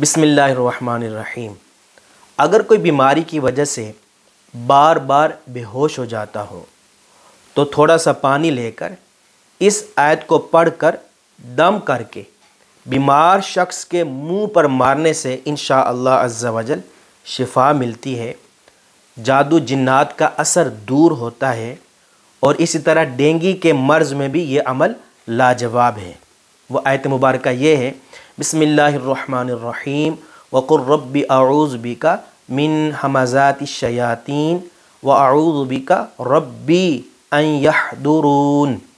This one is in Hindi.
बिसमीम अगर कोई बीमारी की वजह से बार बार बेहोश हो जाता हो तो थोड़ा सा पानी लेकर इस आयत को पढ़कर दम करके बीमार शख्स के मुंह पर मारने से इन अज्जावजल शिफा मिलती है जादू जिन्नात का असर दूर होता है और इसी तरह डेंगी के मर्ज़ में भी ये अमल लाजवाब है वह आयत मुबारक ये है بسم الله الرحمن الرحيم وقل رب أعوذ بك من همزات الشياطين وأعوذ بك ربي أن يحضرون